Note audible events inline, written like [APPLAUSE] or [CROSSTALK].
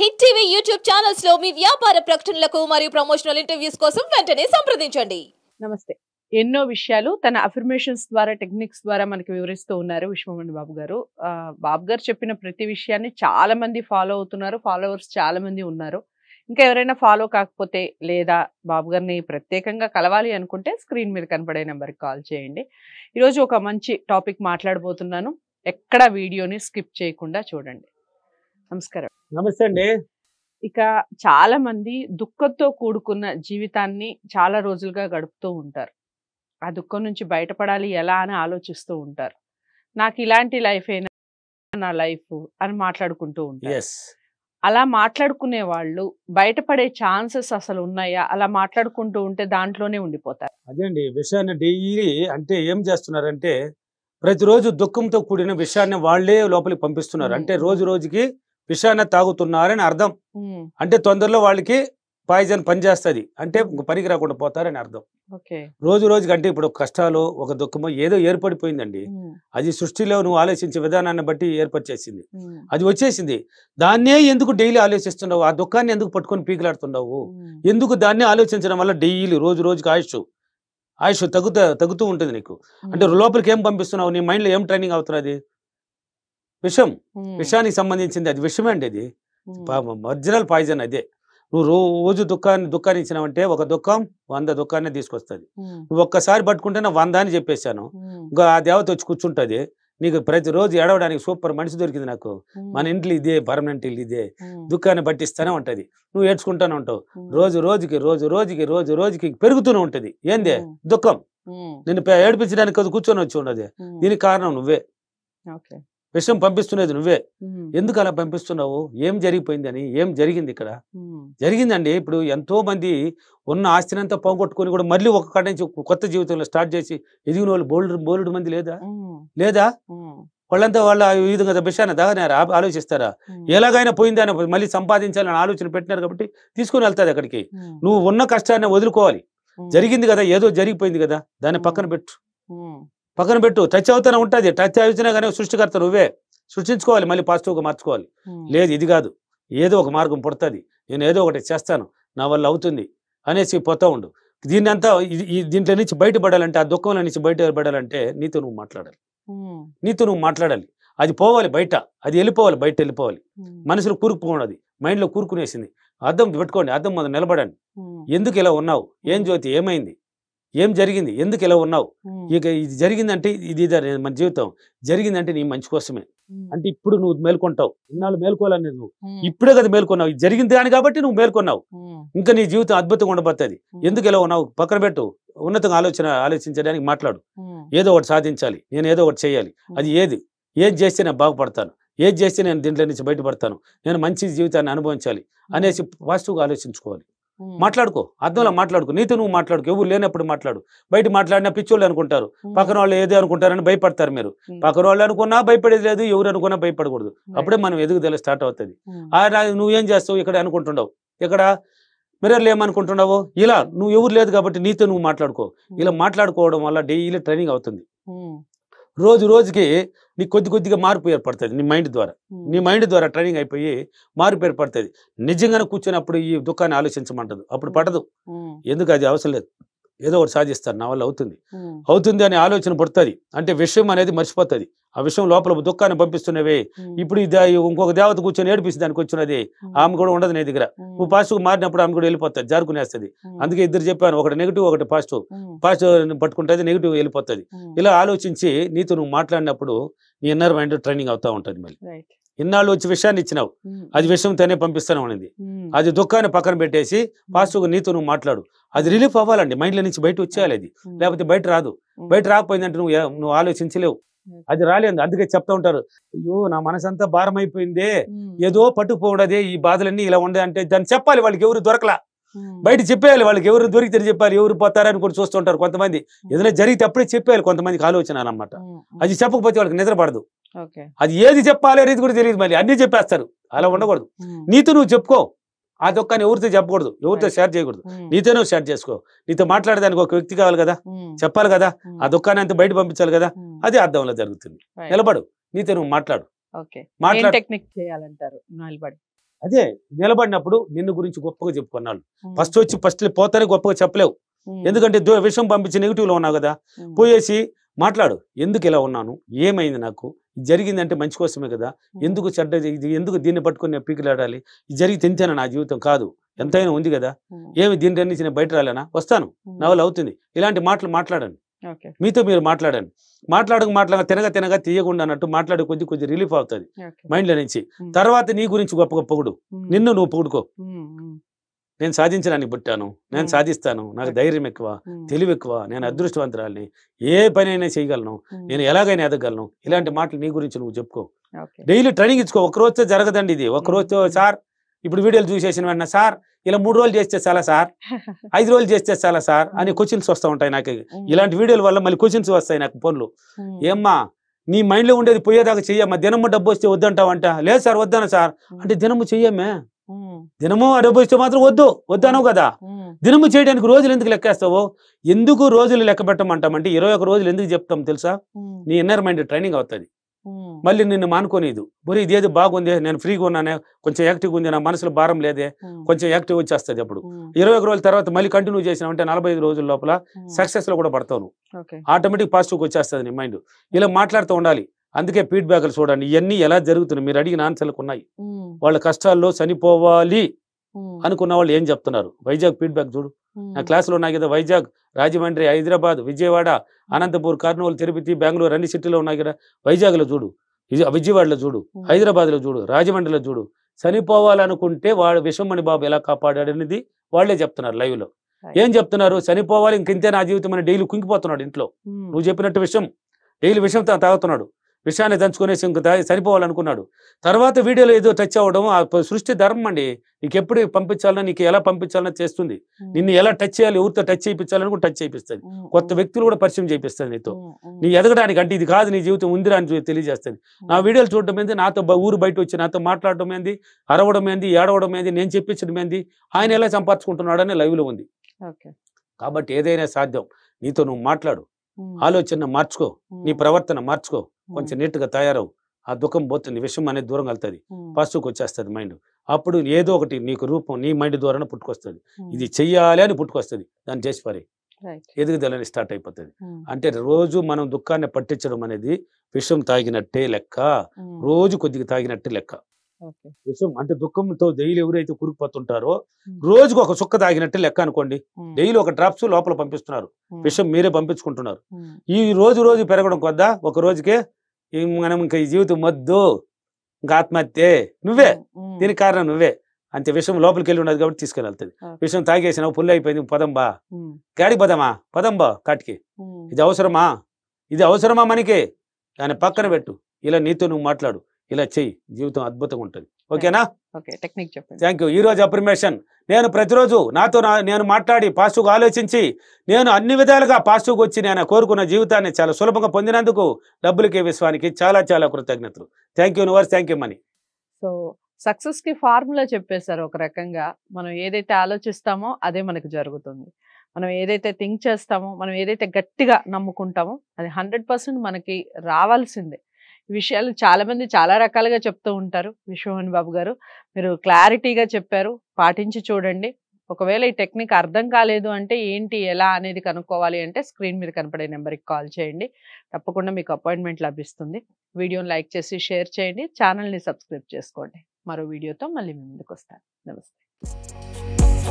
Hit TV YouTube channels లో మీ వ్యాపార ప్రకటనలకు మరియు ప్రమోషనల్ ఇంటర్వ్యూస్ కోసం వెంటనే సంప్రదించండి నమస్తే ఎన్నో విషయాలు తన అఫర్మేషన్స్ ద్వారా టెక్నిక్స్ ద్వారా మనకి వివరిస్తూ ఉన్నారు విశ్వమణి బాబు గారు బాబు గారు చెప్పిన ప్రతి విషయాన్ని చాలా మంది ఫాలో అవుతున్నారు ఫాలోవర్స్ చాలా మంది ఉన్నారు ఇంకా ఎవరైనా ఫాలో కాకపోతే లేదా బాబు గారిని ప్రత్యేకంగా కలవాలి అనుకుంటే స్క్రీన్ మీద కనపడే నెంబర్కి కాల్ చేయండి ఈరోజు ఒక మంచి టాపిక్ మాట్లాడబోతున్నాను ఎక్కడ వీడియోని స్కిప్ చేయకుండా చూడండి నమస్కారం నమస్తే అండి ఇక చాలా మంది దుఃఖంతో కూడుకున్న జీవితాన్ని చాలా రోజులుగా గడుపుతూ ఉంటారు ఆ దుఃఖం నుంచి బయటపడాలి ఎలా అని ఆలోచిస్తూ ఉంటారు నాకు ఇలాంటి లైఫ్ అయినా నా లైఫ్ అని మాట్లాడుకుంటూ ఉంటారు అలా మాట్లాడుకునే వాళ్ళు బయటపడే ఛాన్సెస్ అసలు ఉన్నాయా అలా మాట్లాడుకుంటూ ఉంటే దాంట్లోనే ఉండిపోతారు అదే అండి విషయాన్ని డైలీ అంటే ఏం చేస్తున్నారంటే ప్రతిరోజు దుఃఖంతో కూడిన విషయాన్ని వాళ్లే లోపలికి పంపిస్తున్నారు అంటే రోజు రోజుకి విషాన్ని తాగుతున్నారని అర్థం అంటే తొందరలో వాళ్ళకి పాయిజన్ పనిచేస్తుంది అంటే పనికి రాకుండా పోతారని అర్థం రోజు రోజుకి అంటే ఇప్పుడు కష్టాలు ఒక దుఃఖమో ఏదో ఏర్పడిపోయిందండి అది సృష్టిలో నువ్వు ఆలోచించే విధానాన్ని బట్టి ఏర్పరిచేసింది అది వచ్చేసింది దాన్నే ఎందుకు డైలీ ఆలోచిస్తున్నావు ఆ దుఃఖాన్ని ఎందుకు పట్టుకొని పీకిలాడుతున్నావు ఎందుకు దాన్నే ఆలోచించడం వల్ల డైలీ రోజు రోజుకి ఆయుష్ ఆయుష్ తగ్గుతా తగ్గుతూ ఉంటుంది నీకు అంటే లోపలికి ఏం పంపిస్తున్నావు నీ మైండ్లో ఏం ట్రైనింగ్ అవుతున్నది విషం విషానికి సంబంధించింది అది విషమే అండి అది ఒరిజినల్ పాయిజన్ అదే నువ్వు రోజు దుఃఖాన్ని దుఃఖాన్ని ఇచ్చినావంటే ఒక దుఃఖం వంద దుఃఖాన్ని తీసుకొస్తుంది నువ్వు ఒక్కసారి పట్టుకుంటేనే వంద అని చెప్పేశాను ఇంకా ఆ దేవత వచ్చి కూర్చుంటుంది నీకు ప్రతిరోజు ఏడవడానికి సూపర్ మనిషి దొరికింది నాకు మన ఇంట్లో ఇదే పర్మనెంట్ ఇల్లు ఇదే దుఃఖాన్ని పట్టిస్తూనే ఉంటుంది నువ్వు ఏడ్చుకుంటూనే ఉంటావు రోజు రోజుకి రోజు రోజుకి రోజు రోజుకి పెరుగుతూనే ఉంటుంది ఏందే దుఃఖం నిన్ను ఏడిపించడానికి కూర్చొని వచ్చి ఉండదు దీనికి కారణం నువ్వే విషయం పంపిస్తున్నది నువ్వే ఎందుకు అలా పంపిస్తున్నావు ఏం జరిగిపోయింది అని ఏం జరిగింది ఇక్కడ జరిగిందండి ఇప్పుడు ఎంతో మంది ఉన్న ఆస్తిని అంతా పోగొట్టుకుని కూడా మళ్ళీ ఒక కాడ నుంచి కొత్త జీవితంలో స్టార్ట్ చేసి ఎదిగిన వాళ్ళు బోల్డ్ మంది లేదా లేదా వాళ్ళంతా వాళ్ళ ఈ విధంగా విషయాన్ని దాగా ఆలోచిస్తారా ఎలాగైనా పోయింది అని మళ్ళీ సంపాదించాలని ఆలోచన పెట్టినారు కాబట్టి తీసుకుని వెళ్తాది అక్కడికి నువ్వు ఉన్న కష్టాన్ని వదులుకోవాలి జరిగింది కదా ఏదో జరిగిపోయింది కదా దాన్ని పక్కన పెట్టు పక్కన పెట్టు టచ్ అవుతానే ఉంటుంది టచ్ అవుతున్నా కానీ సృష్టికర్త నువ్వే సృష్టించుకోవాలి మళ్ళీ పాజిటివ్గా మార్చుకోవాలి లేదు ఇది కాదు ఏదో ఒక మార్గం పుడుతుంది నేను ఏదో ఒకటి చేస్తాను నా వల్ల అవుతుంది అనేసి పోతా ఉండు దీన్ని అంతా దీంట్లో నుంచి బయటపడాలంటే ఆ దుఃఖంలో నుంచి బయటపడాలంటే నీతో నువ్వు మాట్లాడాలి నీతో నువ్వు మాట్లాడాలి అది పోవాలి బయట అది వెళ్ళిపోవాలి బయట వెళ్ళిపోవాలి మనసులో కూరుకుపోవడం మైండ్లో కూరుకునేసింది అర్థం పెట్టుకోండి అర్థం మొదలు నిలబడండి ఎందుకు ఇలా ఉన్నావు ఏం జ్యోతి ఏమైంది ఏం జరిగింది ఎందుకు ఇలా ఉన్నావు ఇక ఇది జరిగిందంటే ఇది మన జీవితం జరిగిందంటే నీ మంచి కోసమే అంటే ఇప్పుడు నువ్వు మేల్కొంటావు ఇన్నాళ్ళు మేల్కోవాలని నువ్వు ఇప్పుడే కదా మేల్కొన్నావు ఇది జరిగింది కానీ కాబట్టి నువ్వు మేల్కొన్నావు ఇంకా నీ జీవితం అద్భుతంగా ఉండబోతుంది ఎందుకు ఇలా ఉన్నావు పక్కన పెట్టు ఉన్నతంగా ఆలోచన ఆలోచించడానికి మాట్లాడు ఏదో ఒకటి సాధించాలి నేను ఏదో ఒకటి చేయాలి అది ఏది ఏది చేస్తే నేను బాగుపడతాను ఏది చేస్తే నేను దీంట్లో నుంచి బయటపడతాను నేను మంచి జీవితాన్ని అనుభవించాలి అనేసి పాజిటివ్గా ఆలోచించుకోవాలి మాట్లాడుకో అర్థంలో మాట్లాడుకో నీతో నువ్వు మాట్లాడుకో ఎవరు లేనప్పుడు మాట్లాడు బయట మాట్లాడినా పిచ్చోళ్ళు అనుకుంటారు పక్కన వాళ్ళు ఏదో అనుకుంటారని భయపడతారు మీరు పక్కన వాళ్ళు అనుకున్నా భయపడేది లేదు ఎవరు అనుకున్నా భయపడకూడదు అప్పుడే మనం ఎదుగుదల స్టార్ట్ అవుతుంది నువ్వేం చేస్తావు ఇక్కడ అనుకుంటున్నావు ఇక్కడ మిర్రర్లు ఏమనుకుంటున్నావు ఇలా నువ్వు ఎవరు లేదు కాబట్టి నీతో నువ్వు మాట్లాడుకో ఇలా మాట్లాడుకోవడం వల్ల డైలీ ట్రైనింగ్ అవుతుంది రోజు రోజుకి నీకు కొద్ది కొద్దిగా మార్పు ఏర్పడుతుంది నీ మైండ్ ద్వారా నీ మైండ్ ద్వారా ట్రైనింగ్ అయిపోయి మార్పు ఏర్పడుతుంది నిజంగానే కూర్చున్నప్పుడు ఈ దుఃఖాన్ని ఆలోచించమంటుంది అప్పుడు పడదు ఎందుకు అది అవసరం లేదు ఏదో ఒకటి సాధిస్తారు నా వల్ల అవుతుంది అవుతుంది అనే ఆలోచన పడుతుంది అంటే విషయం అనేది మర్చిపోతుంది ఆ విషయం లోపల దుఃఖాన్ని పంపిస్తున్నవి ఇప్పుడు ఇంకొక దేవత కూర్చొని ఏడిపిస్తుంది దానికి వచ్చినది ఆమె కూడా ఉండదు నీ దగ్గర నువ్వు పాజిటివ్ మారినప్పుడు ఆమె కూడా వెళ్ళిపోతుంది జారుకునేస్తుంది అందుకే ఇద్దరు చెప్పాను ఒకటి నెగిటివ్ ఒకటి పాజిటివ్ పాజిటివ్ పట్టుకుంటే నెగిటివ్ వెళ్ళిపోతుంది ఇలా ఆలోచించి నీతో నువ్వు మాట్లాడినప్పుడు నీ ఇన్నర్ మైండ్ ట్రైనింగ్ అవుతా ఉంటుంది మళ్ళీ ఇన్నాళ్ళు వచ్చి విషయాన్ని ఇచ్చినావు అది విషయంతోనే పంపిస్తాను అనేది అది దుఃఖాన్ని పక్కన పెట్టేసి పాజిటివ్గా నీతో నువ్వు మాట్లాడు అది రిలీఫ్ అవ్వాలండి మైండ్లో నుంచి బయట వచ్చేయాలి అది లేకపోతే బయట రాదు బయట రాకపోయిందంటే నువ్వు నువ్వు ఆలోచించలేవు అది రాలేదు అందుకే చెప్తా ఉంటారు అయ్యో నా మనసంతా భారం అయిపోయిందే ఏదో పట్టుకుపోవడదే ఈ బాధలన్నీ ఇలా ఉండే అంటే దాన్ని చెప్పాలి వాళ్ళకి ఎవరు దొరకలా బయట చెప్పేయాలి వాళ్ళకి ఎవరు దొరికితే చెప్పాలి ఎవరు అని కూడా చూస్తుంటారు కొంతమంది ఏదైనా జరిగితే అప్పుడే చెప్పేయాలి కొంతమందికి ఆలోచన అనమాట అది చెప్పకపోతే వాళ్ళకి నిద్రపడదు అది ఏది చెప్పాలి అనేది కూడా తెలియదు మళ్ళీ అన్ని చెప్పేస్తారు అలా ఉండకూడదు నీతో నువ్వు చెప్పుకో ఆ ఒక్క ఎవరితో చెప్పకూడదు ఎవరితో షేర్ చేయకూడదు నీతో నువ్వు షేర్ చేసుకో నీతో మాట్లాడేదానికి ఒక వ్యక్తి కావాలి కదా hmm. చెప్పాలి కదా ఆ hmm. దుఃఖాన్ని అంతా బయట పంపించాలి కదా hmm. అది అర్థంలో జరుగుతుంది నిలబడు నీతో నువ్వు మాట్లాడు అదే నిలబడినప్పుడు నిన్ను గురించి గొప్పగా చెప్పుకున్నాను ఫస్ట్ వచ్చి ఫస్ట్ పోతానే గొప్పగా చెప్పలేవు ఎందుకంటే విషయం పంపించి నెగిటివ్ లో ఉన్నావు కదా పోయేసి మాట్లాడు ఎందుకు ఇలా ఉన్నాను ఏమైంది నాకు జరిగిందంటే మంచి కోసమే కదా ఎందుకు చెడ్డ ఎందుకు దీన్ని పట్టుకుని పీకిలాడాలి జరిగి తింటాను నా జీవితం కాదు ఎంతైనా ఉంది కదా ఏమి దీని నుంచి నేను బయట రాలేనా వస్తాను నా వల్ల అవుతుంది ఇలాంటి మాటలు మాట్లాడండి మీతో మీరు మాట్లాడండి మాట్లాడక మాట్లాడక తినగా తినగా తీయకుండా అన్నట్టు మాట్లాడే కొద్ది కొద్ది రిలీఫ్ అవుతుంది మైండ్లో నుంచి తర్వాత నీ గురించి గొప్ప గొప్పగుడు నిన్ను నువ్వు పొగుడుకో నేను సాధించడానికి పుట్టాను నేను సాధిస్తాను నాకు ధైర్యం ఎక్కువ తెలివి ఎక్కువ నేను అదృష్టవంతురాల్ని ఏ పనైనా చేయగలను నేను ఎలాగైనా ఎదగలను ఇలాంటి మాటలు నీ గురించి నువ్వు చెప్పుకో డైలీ ట్రైనింగ్ ఇచ్చుకో ఒక రోజుతో జరగదండి ఇది ఒక రోజుతో సార్ ఇప్పుడు వీడియోలు చూసేసిన వెంటనే సార్ ఇలా మూడు రోజులు చేస్తే చాలా సార్ [LAUGHS] ఐదు రోజులు చేస్తే చాలా సార్ అని క్వశ్చన్స్ వస్తూ ఉంటాయి నాకు ఇలాంటి వీడియోల వల్ల మళ్ళీ క్వశ్చన్స్ వస్తాయి నాకు పనులు ఏమ్మా నీ మైండ్లో ఉండేది పోయేదాకా చెయ్యమ్మా దినము డబ్బు వస్తే వద్దంటావంట లేదు సార్ వద్దాను సార్ అంటే దినము చెయ్యమ్మే దినము అనుభవిస్తే మాత్రం వద్దు వద్దు అనవు కదా దినము చేయడానికి రోజులు ఎందుకు లెక్కేస్తావు ఎందుకు రోజులు లెక్క పెట్టమంటామంటే ఇరవై ఒక రోజులు ఎందుకు చెప్తాం తెలుసా నీ ఇన్నర్ మైండ్ ట్రైనింగ్ అవుతుంది మళ్ళీ నిన్ను మానుకోనిదు ఇది ఇదేది బాగుంది నేను ఫ్రీగా ఉన్నానే కొంచెం యాక్టివ్గా ఉంది నా మనసులో భారం లేదే కొంచెం యాక్టివ్ వచ్చేస్తుంది అప్పుడు ఇరవై రోజుల తర్వాత మళ్ళీ కంటిన్యూ చేసిన అంటే నలభై ఐదు రోజుల లోపల సక్సెస్ లో కూడా పడతావు ఆటోమేటిక్ పాజిటివ్ వచ్చేస్తుంది నీ మైండ్ ఇలా మాట్లాడుతూ ఉండాలి అందుకే ఫీడ్బ్యాక్లు చూడండి ఇవన్నీ ఎలా జరుగుతున్నాయి మీరు అడిగిన ఆన్సర్లకు ఉన్నాయి వాళ్ళ కష్టాల్లో చనిపోవాలి అనుకున్న వాళ్ళు ఏం చెప్తున్నారు వైజాగ్ ఫీడ్బ్యాక్ చూడు నా క్లాసులో ఉన్నాయి కదా వైజాగ్ రాజమండ్రి హైదరాబాద్ విజయవాడ అనంతపూర్ కర్నూలు తిరుపతి బెంగళూరు అన్ని సిటీలో ఉన్నాయి కదా వైజాగ్లో చూడు విజయవాడలో చూడు హైదరాబాద్లో చూడు రాజమండ్రిలో చూడు చనిపోవాలనుకుంటే వాడు విశ్వమణి బాబు ఎలా కాపాడాడు అనేది వాళ్లే చెప్తున్నారు లైవ్లో ఏం చెప్తున్నారు చనిపోవాలి ఇంకింతే నా జీవితం అని డైలీ కుంగిపోతున్నాడు ఇంట్లో నువ్వు చెప్పినట్టు విషయం డైలీ విషయం తాగుతున్నాడు విషయాన్ని దంచుకునేసి ఇంక చనిపోవాలనుకున్నాడు తర్వాత వీడియోలో ఏదో టచ్ అవ్వడం ఆ సృష్టి ధర్మం అండి నీకు ఎప్పుడు పంపించాలన్నా నీకు ఎలా పంపించాలన్నా చేస్తుంది నిన్ను ఎలా టచ్ చేయాలి ఊరితో టచ్ చేయించాలని కూడా టచ్ చేయిస్తుంది కొత్త వ్యక్తులు కూడా పరిచయం చేయిస్తుంది నీతో నీ ఎదగడానికి అంటే ఇది కాదు నీ జీవితం ఉందిరా అని తెలియజేస్తుంది నా వీడియోలు చూడడం ఏంది నాతో ఊరు బయట వచ్చి నాతో మాట్లాడడం ఏంది అరవడం ఏంది ఏడవడం ఏంది నేను చెప్పించడం ఏంది ఆయన ఎలా సంపాదించుకుంటున్నాడని లైవ్లో ఉంది కాబట్టి ఏదైనా సాధ్యం నీతో నువ్వు మాట్లాడు ఆలోచన మార్చుకో నీ ప్రవర్తన మార్చుకో కొంచెం నీట్గా తయారవు ఆ దుఃఖం పోతుంది విషయం అనేది దూరం వెళ్తుంది పాజిటివ్కి వచ్చేస్తుంది మైండ్ అప్పుడు ఏదో ఒకటి నీకు రూపం నీ మైండ్ ద్వారా పుట్టుకొస్తుంది ఇది చెయ్యాలి అని పుట్టుకొస్తుంది దాన్ని చేసి పారే ఎదుగుదలని స్టార్ట్ అయిపోతుంది అంటే రోజు మనం దుఃఖాన్ని పట్టించడం అనేది విషం తాగినట్టే లెక్క రోజు కొద్దిగా తాగినట్టే లెక్క విషయం అంటే దుఃఖంతో డైలీ ఎవరైతే కురుకుపోతుంటారో రోజుకు ఒక చుక్క తాగినట్టు లెక్క అనుకోండి డైలీ ఒక డ్రాప్స్ లోపల పంపిస్తున్నారు విషయం మీరే పంపించుకుంటున్నారు ఈ రోజు రోజు పెరగడం కొద్దా ఒక రోజుకే మనం ఇంకా ఈ జీవితం మద్దు ఇంకా ఆత్మహత్యే నువ్వే దీనికి కారణం నువ్వే అంతే విషయం లోపలికి వెళ్ళి ఉన్నది కాబట్టి తీసుకెళ్ళి విషయం తాగేసిన పుల్లి అయిపోయింది పదంబా గాడి పదమా పదంబా కాటికి ఇది అవసరమా ఇది అవసరమా మనకి దాని పక్కన పెట్టు ఇలా నీతో నువ్వు మాట్లాడు ఇలా చెయ్యి జీవితం అద్భుతంగా ఉంటుంది ఓకేనా థ్యాంక్ యూ ఈరోజు అప్రిమేషన్ నేను ప్రతిరోజు నాతో నేను మాట్లాడి పాజిటివ్గా ఆలోచించి నేను అన్ని విధాలుగా పాజిటివ్గా వచ్చి నేను కోరుకున్న జీవితాన్ని చాలా సులభంగా పొందినందుకు డబ్బులకే విశ్వానికి చాలా చాలా కృతజ్ఞతలు thank you universe thank you money so success కి ఫార్ములా చెప్పేశారు ఒక రకంగా మనం ఏదైతే ఆలోచిస్తామో అదే మనకు జరుగుతుంది మనం ఏదైతే థింక్ చేస్తామో మనం ఏదైతే గట్టిగా నమ్ముకుంటామో అది హండ్రెడ్ మనకి రావాల్సిందే విషయాలు చాలా మంది చాలా రకాలుగా చెప్తూ ఉంటారు విశ్వమోహన్ బాబు గారు మీరు క్లారిటీగా చెప్పారు పాటించి చూడండి ఒకవేళ ఈ టెక్నిక్ అర్థం కాలేదు అంటే ఏంటి ఎలా అనేది కనుక్కోవాలి అంటే స్క్రీన్ మీద కనపడే నెంబర్కి కాల్ చేయండి తప్పకుండా మీకు అపాయింట్మెంట్ లభిస్తుంది వీడియోని లైక్ చేసి షేర్ చేయండి ఛానల్ని సబ్స్క్రైబ్ చేసుకోండి మరో వీడియోతో మళ్ళీ మీ ముందుకు వస్తాను నమస్తే